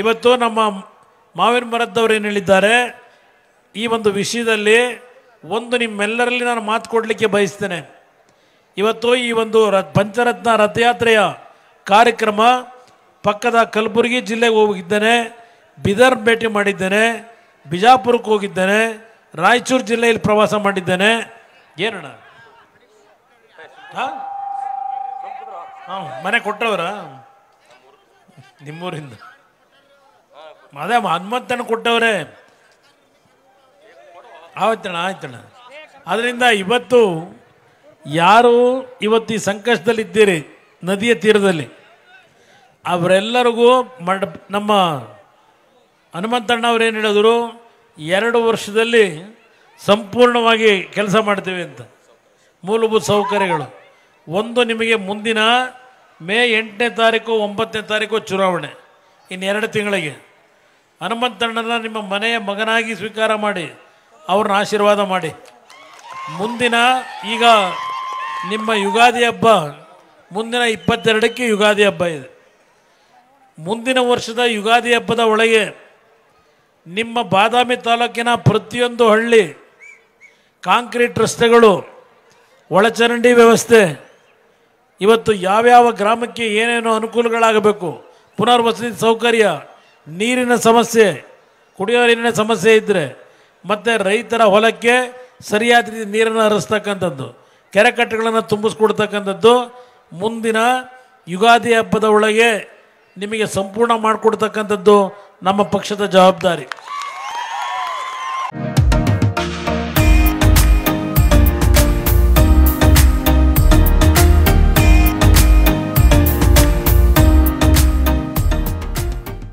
ಇವತ್ತು ನಮ್ಮ ಮಾವಿನ ಮರದ್ದವರು ಏನು ಹೇಳಿದ್ದಾರೆ ಈ ಒಂದು ವಿಷಯದಲ್ಲಿ ಒಂದು ನಿಮ್ಮೆಲ್ಲರಲ್ಲಿ ನಾನು ಮಾತು ಕೊಡಲಿಕ್ಕೆ ಬಯಸ್ತೇನೆ ಇವತ್ತು ಈ ಒಂದು ರ ಪಂಚರತ್ನ ರಥಯಾತ್ರೆಯ ಕಾರ್ಯಕ್ರಮ ಪಕ್ಕದ ಕಲಬುರಗಿ ಜಿಲ್ಲೆಗೆ ಹೋಗಿದ್ದೇನೆ ಬಿದರ್ ಭೇಟಿ ಮಾಡಿದ್ದೇನೆ ಬಿಜಾಪುರಕ್ಕೆ ಹೋಗಿದ್ದೇನೆ ರಾಯಚೂರು ಜಿಲ್ಲೆಯಲ್ಲಿ ಪ್ರವಾಸ ಮಾಡಿದ್ದೇನೆ ಏನಣ್ಣ ಹಾಂ ಮನೆ ಕೊಟ್ಟವರ ನಿಮ್ಮೂರಿಂದ ಅದೇ ಹನುಮಂತನ ಕೊಟ್ಟವರೇ ಆಯ್ತಣ್ಣ ಆಯ್ತಣ್ಣ ಅದರಿಂದ ಇವತ್ತು ಯಾರು ಇವತ್ತು ಈ ಸಂಕಷ್ಟದಲ್ಲಿ ಇದ್ದೀರಿ ನದಿಯ ತೀರದಲ್ಲಿ ಅವರೆಲ್ಲರಿಗೂ ಮಡ ನಮ್ಮ ಹನುಮಂತಣ್ಣವ್ರು ಏನು ಹೇಳಿದ್ರು ಎರಡು ವರ್ಷದಲ್ಲಿ ಸಂಪೂರ್ಣವಾಗಿ ಕೆಲಸ ಮಾಡ್ತೀವಿ ಅಂತ ಮೂಲಭೂತ ಸೌಕರ್ಯಗಳು ಒಂದು ನಿಮಗೆ ಮುಂದಿನ ಮೇ ಎಂಟನೇ ತಾರೀಕು ಒಂಬತ್ತನೇ ತಾರೀಕು ಚುನಾವಣೆ ಇನ್ನೆರಡು ತಿಂಗಳಿಗೆ ಹನುಮಂತಣ್ಣನ ನಿಮ್ಮ ಮನೆಯ ಮಗನಾಗಿ ಸ್ವೀಕಾರ ಮಾಡಿ ಅವ್ರನ್ನ ಆಶೀರ್ವಾದ ಮಾಡಿ ಮುಂದಿನ ಈಗ ನಿಮ್ಮ ಯುಗಾದಿ ಹಬ್ಬ ಮುಂದಿನ ಇಪ್ಪತ್ತೆರಡಕ್ಕೆ ಯುಗಾದಿ ಹಬ್ಬ ಇದೆ ಮುಂದಿನ ವರ್ಷದ ಯುಗಾದಿ ಹಬ್ಬದ ಒಳಗೆ ನಿಮ್ಮ ಬಾದಾಮಿ ತಾಲೂಕಿನ ಪ್ರತಿಯೊಂದು ಹಳ್ಳಿ ಕಾಂಕ್ರೀಟ್ ರಸ್ತೆಗಳು ಒಳಚರಂಡಿ ವ್ಯವಸ್ಥೆ ಇವತ್ತು ಯಾವ್ಯಾವ ಗ್ರಾಮಕ್ಕೆ ಏನೇನು ಅನುಕೂಲಗಳಾಗಬೇಕು ಪುನರ್ವಸತಿ ಸೌಕರ್ಯ ನೀರಿನ ಸಮಸ್ಯೆ ಕುಡಿಯೋ ನೀರಿನ ಸಮಸ್ಯೆ ಇದ್ದರೆ ಮತ್ತು ರೈತರ ಹೊಲಕ್ಕೆ ಸರಿಯಾದ ರೀತಿ ನೀರನ್ನು ಹರಿಸ್ತಕ್ಕಂಥದ್ದು ಕೆರೆಕಟ್ಟೆಗಳನ್ನು ತುಂಬಿಸ್ಕೊಡ್ತಕ್ಕಂಥದ್ದು ಮುಂದಿನ ಯುಗಾದಿ ಹಬ್ಬದ ಒಳಗೆ ನಿಮಗೆ ಸಂಪೂರ್ಣ ಮಾಡಿಕೊಡ್ತಕ್ಕಂಥದ್ದು ನಮ್ಮ ಪಕ್ಷದ ಜವಾಬ್ದಾರಿ